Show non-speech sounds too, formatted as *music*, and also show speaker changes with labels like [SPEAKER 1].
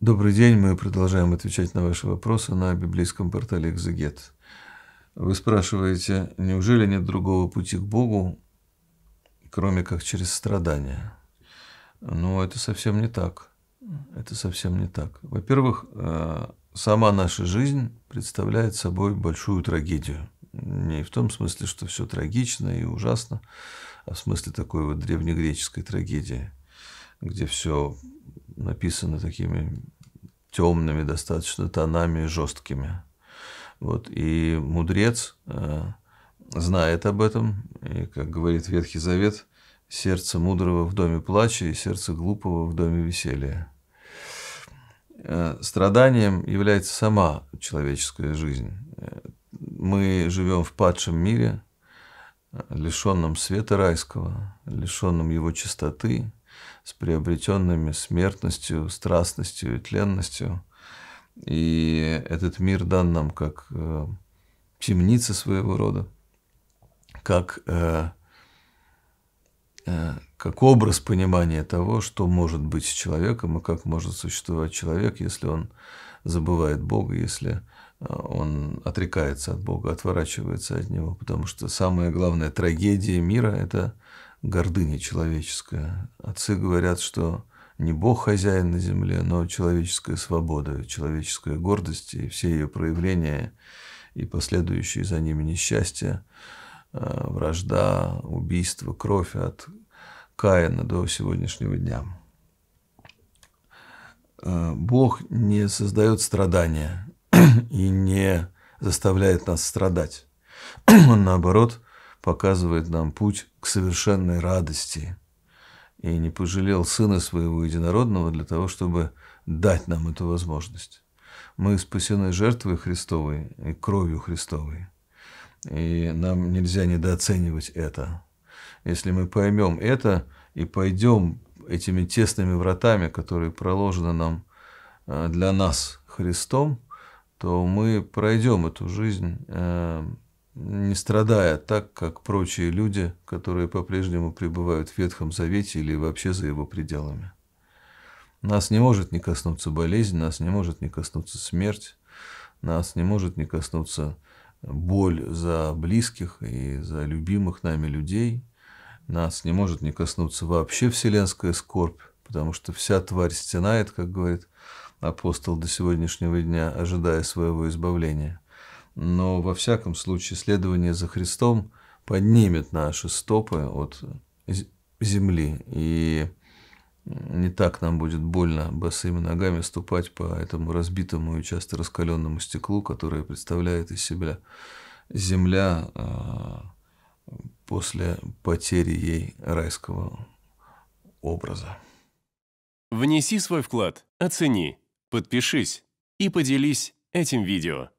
[SPEAKER 1] Добрый день, мы продолжаем отвечать на ваши вопросы на библейском портале «Экзегет». Вы спрашиваете, неужели нет другого пути к Богу, кроме как через страдания? Ну, это совсем не так. Это совсем не так. Во-первых, э, сама наша жизнь представляет собой большую трагедию. Не в том смысле, что все трагично и ужасно, а в смысле такой вот древнегреческой трагедии, где все написано такими темными достаточно тонами, жесткими. Вот. И мудрец э, знает об этом, и, как говорит Ветхий Завет, сердце мудрого в доме плача и сердце глупого в доме веселья. Э, страданием является сама человеческая жизнь. Э, мы живем в падшем мире, лишенном света райского, лишенном его чистоты, с приобретенными смертностью, страстностью и тленностью. И этот мир дан нам как э, темница своего рода, как, э, э, как образ понимания того, что может быть с человеком и как может существовать человек, если он забывает Бога, если он отрекается от Бога, отворачивается от Него, потому что самая главная трагедия мира – это гордыня человеческая. Отцы говорят, что не Бог хозяин на земле, но человеческая свобода, человеческая гордость и все ее проявления и последующие за ними несчастья, э, вражда, убийство, кровь от Каина до сегодняшнего дня. Э, Бог не создает страдания и не заставляет нас страдать. *clears throat* Он, наоборот, показывает нам путь к совершенной радости. И не пожалел Сына Своего Единородного для того, чтобы дать нам эту возможность. Мы спасены жертвой Христовой и кровью Христовой. И нам нельзя недооценивать это. Если мы поймем это и пойдем этими тесными вратами, которые проложены нам э, для нас Христом, то мы пройдем эту жизнь э, не страдая так, как прочие люди, которые по-прежнему пребывают в Ветхом Завете или вообще за его пределами. Нас не может не коснуться болезнь, нас не может не коснуться смерть, нас не может не коснуться боль за близких и за любимых нами людей, нас не может не коснуться вообще вселенская скорбь, потому что вся тварь стенает, как говорит апостол до сегодняшнего дня, ожидая своего избавления – но во всяком случае следование за Христом поднимет наши стопы от земли, и не так нам будет больно босыми ногами ступать по этому разбитому и часто раскаленному стеклу, которое представляет из себя земля а, после потери ей райского образа. Внеси свой вклад, оцени, подпишись и поделись этим видео.